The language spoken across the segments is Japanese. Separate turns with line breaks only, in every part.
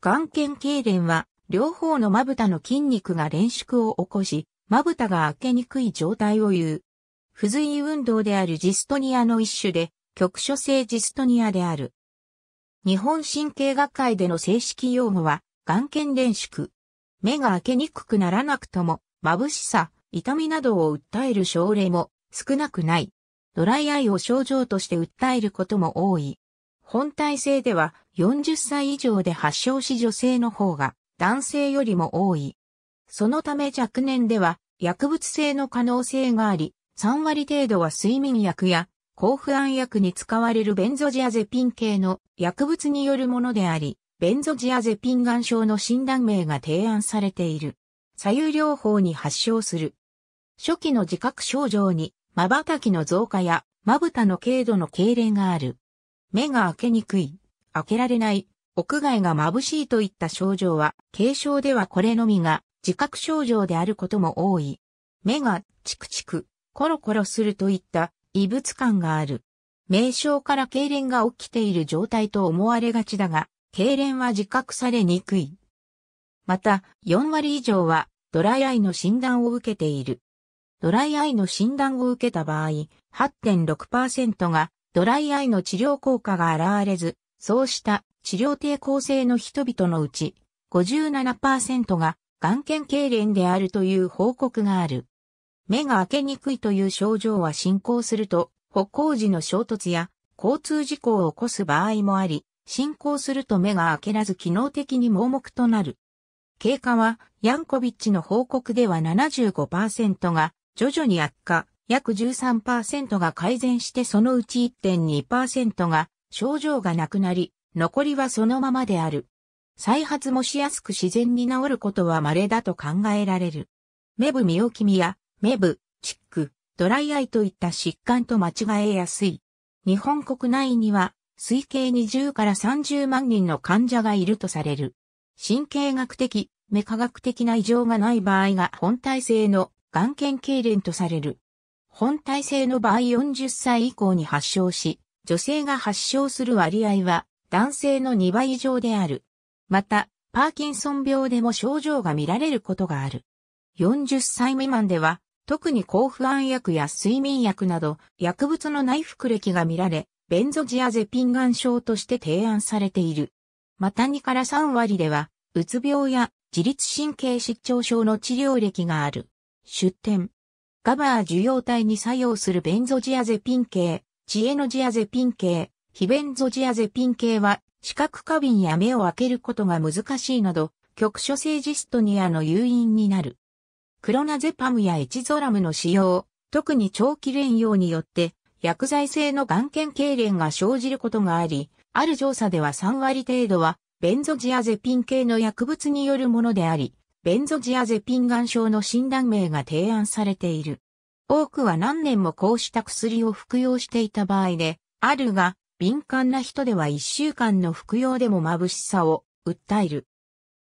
眼瞼痙攣は、両方のまぶたの筋肉が連縮を起こし、まぶたが開けにくい状態を言う。不随運動であるジストニアの一種で、局所性ジストニアである。日本神経学会での正式用語は、眼瞼連縮。目が開けにくくならなくとも、眩しさ、痛みなどを訴える症例も少なくない。ドライアイを症状として訴えることも多い。本体性では40歳以上で発症し女性の方が男性よりも多い。そのため若年では薬物性の可能性があり、3割程度は睡眠薬や抗不安薬に使われるベンゾジアゼピン系の薬物によるものであり、ベンゾジアゼピン眼症の診断名が提案されている。左右療法に発症する。初期の自覚症状に、瞬きの増加や、まぶたの軽度の痙攣がある。目が開けにくい。開けられない、屋外が眩しいといった症状は、軽症ではこれのみが自覚症状であることも多い。目がチクチク、コロコロするといった異物感がある。名称から痙攣が起きている状態と思われがちだが、痙攣は自覚されにくい。また、4割以上はドライアイの診断を受けている。ドライアイの診断を受けた場合、8.6%がドライアイの治療効果が現れず、そうした治療抵抗性の人々のうち57%が眼瞼痙攣であるという報告がある。目が開けにくいという症状は進行すると歩行時の衝突や交通事故を起こす場合もあり、進行すると目が開けらず機能的に盲目となる。経過は、ヤンコビッチの報告では75%が徐々に悪化、約13%が改善してそのうち1.2%が症状がなくなり、残りはそのままである。再発もしやすく自然に治ることは稀だと考えられる。メブミオキミや、メブ、チック、ドライアイといった疾患と間違えやすい。日本国内には、推計20から30万人の患者がいるとされる。神経学的、目科学的な異常がない場合が本体性の眼検痙攣とされる。本体性の場合40歳以降に発症し、女性が発症する割合は男性の2倍以上である。また、パーキンソン病でも症状が見られることがある。40歳未満では、特に抗不安薬や睡眠薬など、薬物の内服歴が見られ、ベンゾジアゼピン眼症として提案されている。また2から3割では、うつ病や自律神経失調症の治療歴がある。出典。ガバー受容体に作用するベンゾジアゼピン系、チエノジアゼピン系、ヒベンゾジアゼピン系は、視覚過敏や目を開けることが難しいなど、局所性ジストニアの誘因になる。クロナゼパムやエチゾラムの使用、特に長期連用によって、薬剤性の眼瞼痙攣が生じることがあり、ある調査では3割程度は、ベンゾジアゼピン系の薬物によるものであり、ベンゾジアゼピン眼症の診断名が提案されている。多くは何年もこうした薬を服用していた場合で、あるが、敏感な人では1週間の服用でも眩しさを訴える。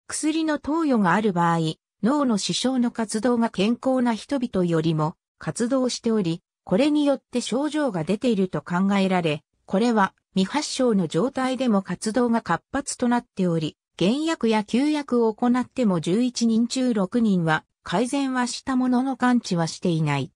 薬の投与がある場合、脳の支障の活動が健康な人々よりも活動しており、これによって症状が出ていると考えられ、これは未発症の状態でも活動が活発となっており、減薬や休薬を行っても11人中6人は改善はしたものの感知はしていない。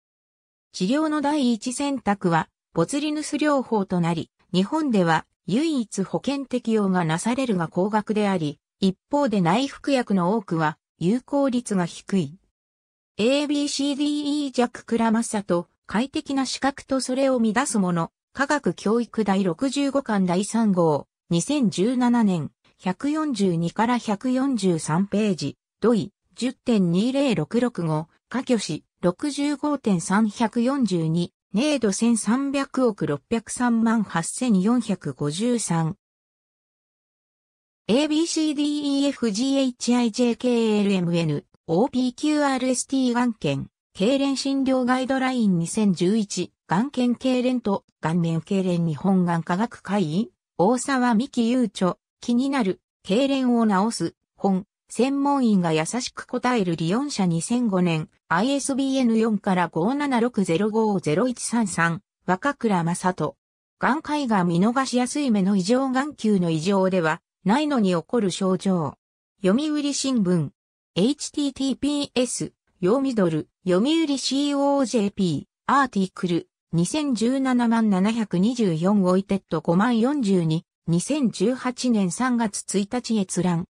治療の第一選択は、ボツリヌス療法となり、日本では唯一保険適用がなされるが高額であり、一方で内服薬の多くは有効率が低い。ABCDE 弱クラマサと快適な資格とそれを乱すもの、科学教育第65巻第3号、2017年、142から143ページ、土井10.20665、可挙し、65.342、ネード1300億603万8453。ABCDEFGHIJKLMN、OPQRST 眼検、痙攣診療ガイドライン2011、眼検痙攣と顔面痙攣日本眼科学会員、大沢美希優著、気になる、痙攣を治す、本、専門員が優しく答える利用者2005年 ISBN4 から576050133若倉正人。眼科医が見逃しやすい目の異常眼球の異常ではないのに起こる症状。読売新聞 https 読みドル読売 COJP アーティクル2017万724オイテッド5万42 2018年3月1日閲覧。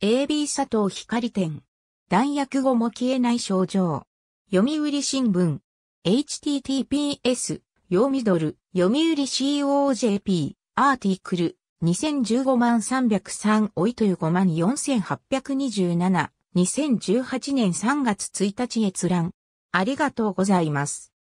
AB 佐藤光店。弾薬後も消えない症状。読売新聞。https、読みドル、読売 COJP、アーティクル、2015万303おいという5万4827、2018年3月1日閲覧。ありがとうございます。